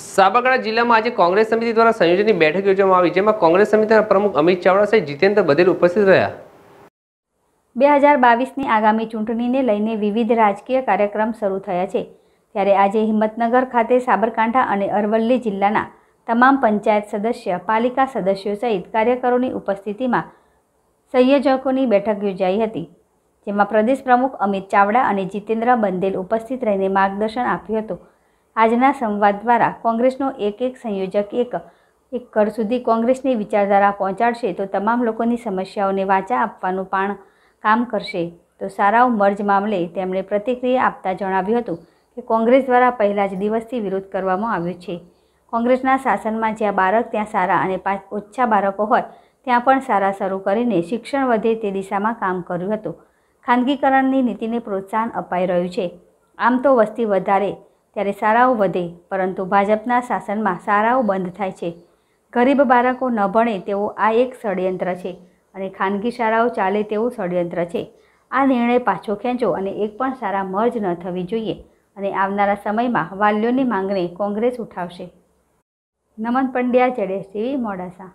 સાબરકાંઠા જિલ્લામાં આજે કોંગ્રેસ સમિતિ દ્વારા સંયોજનની બેઠક યોજવામાં આવી જેમાં કોંગ્રેસ સમિતિના પ્રમુખ અમિત ચાવડા સહિત જીતેન્દ્ર બધેલ ઉપસ્થિત રહ્યા બે હજાર બાવીસની આગામી ચૂંટણીને લઈને વિવિધ રાજકીય કાર્યક્રમ શરૂ થયા છે ત્યારે આજે હિંમતનગર ખાતે સાબરકાંઠા અને અરવલ્લી જિલ્લાના તમામ પંચાયત સદસ્ય પાલિકા સદસ્યો સહિત કાર્યકરોની ઉપસ્થિતિમાં સંયોજકોની બેઠક યોજાઈ હતી જેમાં પ્રદેશ પ્રમુખ અમિત ચાવડા અને જીતેન્દ્ર બંદેલ ઉપસ્થિત રહીને માર્ગદર્શન આપ્યું હતું આજના સંવાદ દ્વારા કોંગ્રેસનો એક એક સંયોજક એક એક કર સુધી કોંગ્રેસની વિચારધારા પહોંચાડશે તો તમામ લોકોની સમસ્યાઓને વાચા આપવાનું પણ કામ કરશે તો સારાઓ મર્જ મામલે તેમણે પ્રતિક્રિયા આપતા જણાવ્યું હતું કે કોંગ્રેસ દ્વારા પહેલા જ દિવસથી વિરોધ કરવામાં આવ્યો છે કોંગ્રેસના શાસનમાં જ્યાં બાળક ત્યાં સારા અને ઓછા બાળકો હોય ત્યાં પણ સારા શરૂ કરીને શિક્ષણ વધે તે દિશામાં કામ કર્યું હતું ખાનગીકરણની નીતિને પ્રોત્સાહન અપાઈ રહ્યું છે આમ તો વસ્તી વધારે ત્યારે શાળાઓ વધે પરંતુ ભાજપના શાસનમાં શાળાઓ બંધ થાય છે ગરીબ બાળકો ન ભણે તેવો આ એક ષડયંત્ર છે અને ખાનગી શાળાઓ ચાલે તેવું ષડયંત્ર છે આ નિર્ણય પાછો ખેંચો અને એક પણ શાળા મર્જ ન થવી જોઈએ અને આવનારા સમયમાં વાલીઓની માંગણી કોંગ્રેસ ઉઠાવશે નમન પંડ્યા જડેશ મોડાસા